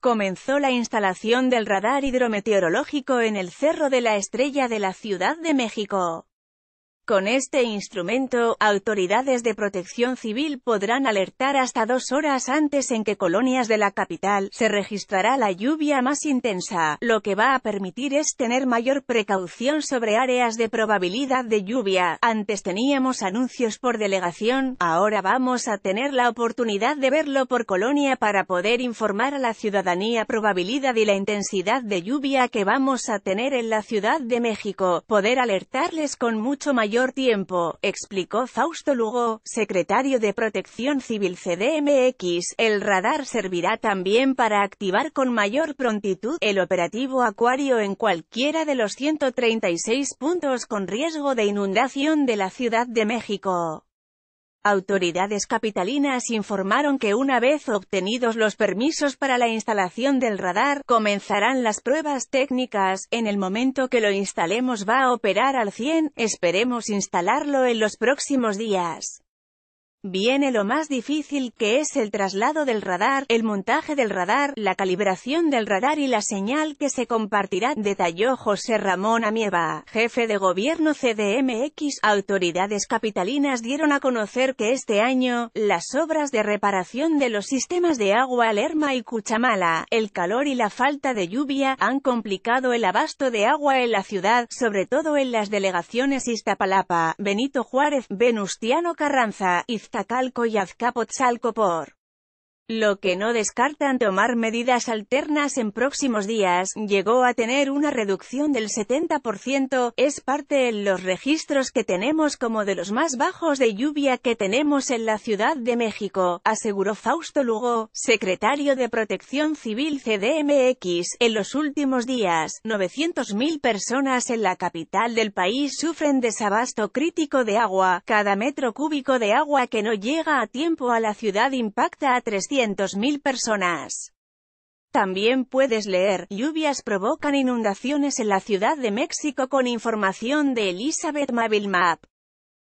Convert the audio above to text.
Comenzó la instalación del radar hidrometeorológico en el Cerro de la Estrella de la Ciudad de México. Con este instrumento, autoridades de protección civil podrán alertar hasta dos horas antes en que colonias de la capital se registrará la lluvia más intensa, lo que va a permitir es tener mayor precaución sobre áreas de probabilidad de lluvia. Antes teníamos anuncios por delegación, ahora vamos a tener la oportunidad de verlo por colonia para poder informar a la ciudadanía probabilidad y la intensidad de lluvia que vamos a tener en la Ciudad de México, poder alertarles con mucho mayor tiempo, explicó Fausto Lugo, secretario de Protección Civil CDMX. El radar servirá también para activar con mayor prontitud el operativo Acuario en cualquiera de los 136 puntos con riesgo de inundación de la Ciudad de México. Autoridades capitalinas informaron que una vez obtenidos los permisos para la instalación del radar, comenzarán las pruebas técnicas, en el momento que lo instalemos va a operar al 100, esperemos instalarlo en los próximos días. Viene lo más difícil que es el traslado del radar, el montaje del radar, la calibración del radar y la señal que se compartirá, detalló José Ramón Amieva, jefe de gobierno CDMX. Autoridades capitalinas dieron a conocer que este año, las obras de reparación de los sistemas de agua Lerma y Cuchamala, el calor y la falta de lluvia, han complicado el abasto de agua en la ciudad, sobre todo en las delegaciones Iztapalapa, Benito Juárez, Venustiano Carranza y Τα κάλκο πόρ. lo que no descartan tomar medidas alternas en próximos días, llegó a tener una reducción del 70%, es parte en los registros que tenemos como de los más bajos de lluvia que tenemos en la Ciudad de México, aseguró Fausto Lugo, secretario de Protección Civil CDMX, en los últimos días, 900.000 personas en la capital del país sufren desabasto crítico de agua, cada metro cúbico de agua que no llega a tiempo a la ciudad impacta a 300 mil personas. También puedes leer, lluvias provocan inundaciones en la Ciudad de México con información de Elizabeth Mabel Map.